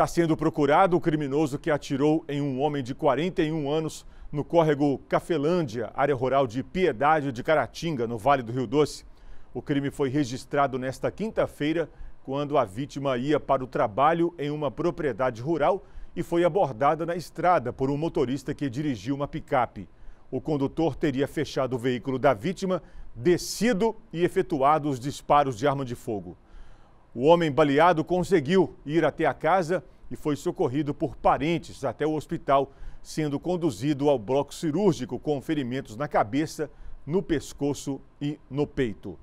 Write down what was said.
Está sendo procurado o criminoso que atirou em um homem de 41 anos no córrego Cafelândia, área rural de Piedade de Caratinga, no Vale do Rio Doce. O crime foi registrado nesta quinta-feira, quando a vítima ia para o trabalho em uma propriedade rural e foi abordada na estrada por um motorista que dirigiu uma picape. O condutor teria fechado o veículo da vítima, descido e efetuado os disparos de arma de fogo. O homem baleado conseguiu ir até a casa e foi socorrido por parentes até o hospital, sendo conduzido ao bloco cirúrgico com ferimentos na cabeça, no pescoço e no peito.